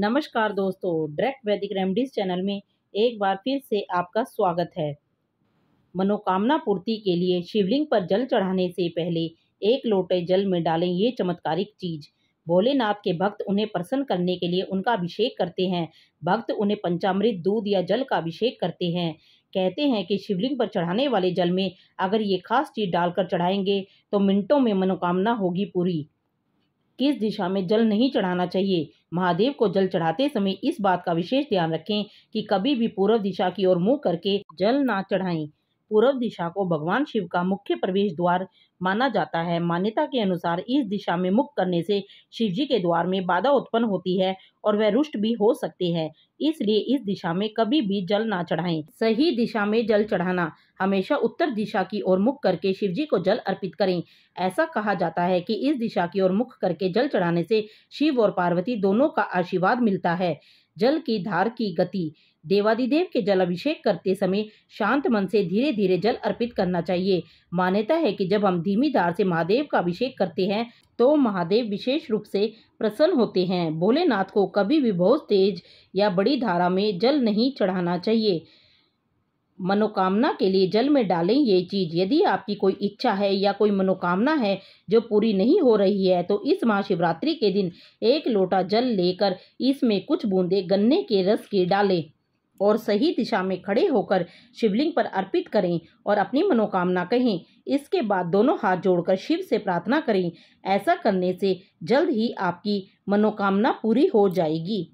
नमस्कार दोस्तों डायरेक्ट वैदिक रेमडीज चैनल में एक बार फिर से आपका स्वागत है मनोकामना पूर्ति के लिए शिवलिंग पर जल चढ़ाने से पहले एक लोटे जल में डालें ये चमत्कारिक चीज भोलेनाथ के भक्त उन्हें प्रसन्न करने के लिए उनका अभिषेक करते हैं भक्त उन्हें पंचामृत दूध या जल का अभिषेक करते हैं कहते हैं कि शिवलिंग पर चढ़ाने वाले जल में अगर ये खास चीज डालकर चढ़ाएंगे तो मिनटों में मनोकामना होगी पूरी किस दिशा में जल नहीं चढ़ाना चाहिए महादेव को जल चढ़ाते समय इस बात का विशेष ध्यान रखें कि कभी भी पूर्व दिशा की ओर मुंह करके जल ना चढ़ाएं पूर्व दिशा को भगवान शिव का मुख्य प्रवेश द्वार माना जाता है मान्यता के अनुसार इस दिशा में मुख करने से शिव जी के द्वार में बाधा उत्पन्न होती है और वह रुष्ट भी हो सकते हैं इसलिए इस दिशा में कभी भी जल ना चढ़ाएं सही दिशा में जल चढ़ाना हमेशा उत्तर दिशा की ओर मुख करके शिव जी को जल अर्पित करें ऐसा कहा जाता है कि इस दिशा की ओर मुख करके जल चढ़ाने से शिव और पार्वती दोनों का आशीर्वाद मिलता है जल की धार की गति देवादिदेव के जल अभिषेक करते समय शांत मन से धीरे धीरे जल अर्पित करना चाहिए मान्यता है कि जब हम धीमी धार से महादेव का अभिषेक करते हैं तो महादेव विशेष रूप से प्रसन्न होते हैं भोलेनाथ को कभी भी बहुत तेज या बड़ी धारा में जल नहीं चढ़ाना चाहिए मनोकामना के लिए जल में डालें ये चीज़ यदि आपकी कोई इच्छा है या कोई मनोकामना है जो पूरी नहीं हो रही है तो इस महाशिवरात्रि के दिन एक लोटा जल लेकर इसमें कुछ बूंदे गन्ने के रस के डालें और सही दिशा में खड़े होकर शिवलिंग पर अर्पित करें और अपनी मनोकामना कहें इसके बाद दोनों हाथ जोड़कर शिव से प्रार्थना करें ऐसा करने से जल्द ही आपकी मनोकामना पूरी हो जाएगी